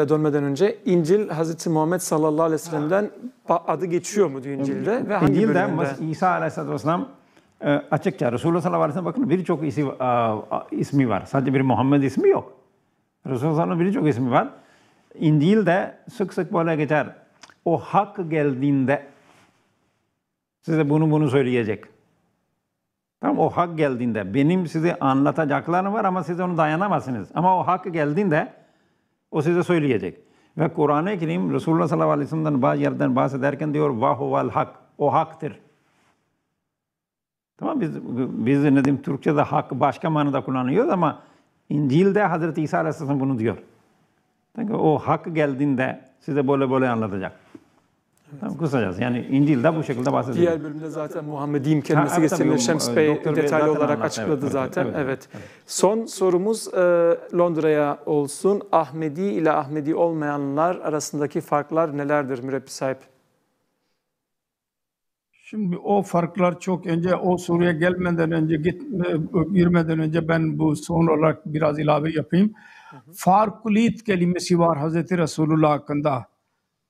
dönmeden önce İncil Hazreti Muhammed sallallahu aleyhi ve sellem'den adı geçiyor mu İncil'de ve hangi İncil'de İsa aleyhisselatü vesselam e, açıkça Resulullah sallallahu aleyhi ve sellem bakın birçok isim, ismi var. Sadece bir Muhammed ismi yok. Resulullah sallallahu aleyhi birçok ismi var. İncil'de sık sık böyle geçer. O hak geldiğinde size bunu bunu söyleyecek. Tam o hak geldiğinde benim size anlatacaklarım var ama siz onu dayanamazsınız. Ama o hak geldiğinde o size söyleyecek. Ve Kur'an-ı Kerim Resulullah sallallahu aleyhi ve sellem'den bazı yerden bahsederken diyor vahuval hak. O haktır. Tamam biz biz ne diyeyim Türkçe'de hak başka manada kullanıyoruz ama İncil'de Hazreti İsa Aleyhisselam bunu diyor. Çünkü o hak geldiğinde size böyle böyle anlatacak. Tamam, kısacası yani İncil'de bu şekilde bahsediyor. Diğer bölümde zaten Muhammedim kelimesi ha, Şems e, Bey detaylı olarak anlattı. açıkladı evet, zaten. Evet, evet. evet. evet. Son sorumuz e, Londra'ya olsun. Ahmedi ile Ahmedi olmayanlar arasındaki farklar nelerdir mürebbi sahip? Şimdi o farklar çok önce o soruya gelmeden önce git, e, girmeden önce ben bu son olarak biraz ilave yapayım. Farklılık kelimesi var Hazreti Resulullah hakkında.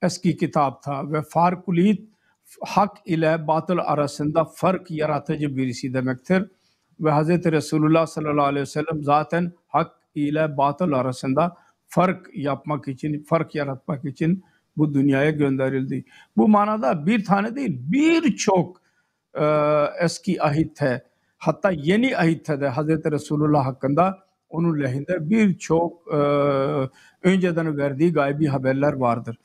Eski kitapta kitap ta ve farkulit hak ile batıl arasında fark yaratıcı birisi demektir. Ve Hz. Resulullah sallallahu aleyhi ve sellem zaten hak ile batıl arasında fark yapmak için, fark yaratmak için bu dünyaya gönderildi. Bu manada bir tane değil, birçok e, eski ahitte, hatta yeni ahitte de Hz. Resulullah hakkında onun lehinde birçok e, önceden verdiği gaybi haberler vardır.